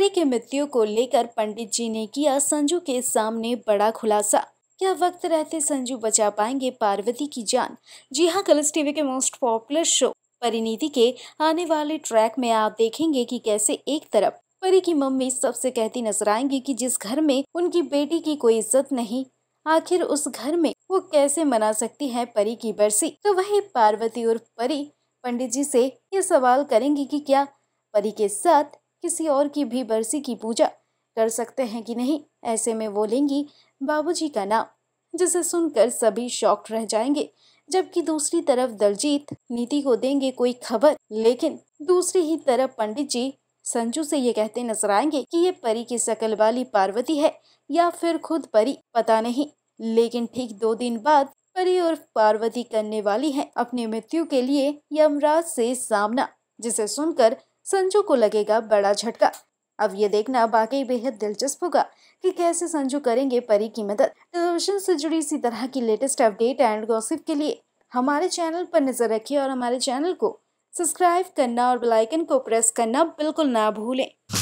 परी की मृत्यु को लेकर पंडित जी ने किया संजू के सामने बड़ा खुलासा क्या वक्त रहते संजू बचा पाएंगे पार्वती की जान जी हाँ कलर्स टीवी के मोस्ट पॉपुलर शो परिणीति के आने वाले ट्रैक में आप देखेंगे कि कैसे एक तरफ परी की मम्मी सबसे कहती नजर आएंगी कि जिस घर में उनकी बेटी की कोई इज्जत नहीं आखिर उस घर में वो कैसे मना सकती है परी की बरसी तो वही पार्वती और परी पंडित जी से ये सवाल करेंगी कि क्या परी के साथ किसी और की भी बरसी की पूजा कर सकते हैं कि नहीं ऐसे में वो लेंगी बाबूजी का नाम जिसे सुनकर सभी शॉक्ड रह जाएंगे जबकि दूसरी तरफ दलजीत नीति को देंगे कोई खबर लेकिन दूसरी ही तरफ पंडित जी संजू से ये कहते नजर आएंगे कि ये परी की शकल वाली पार्वती है या फिर खुद परी पता नहीं लेकिन ठीक दो दिन बाद परी और पार्वती करने वाली है अपनी मृत्यु के लिए यमराज से सामना जिसे सुनकर संजू को लगेगा बड़ा झटका अब ये देखना बाकी बेहद दिलचस्प होगा कि कैसे संजू करेंगे परी की मदद टेलीविजन से जुड़ी इसी तरह की लेटेस्ट अपडेट एंड गॉसिप के लिए हमारे चैनल पर नजर रखिए और हमारे चैनल को सब्सक्राइब करना और बेल आइकन को प्रेस करना बिल्कुल ना भूलें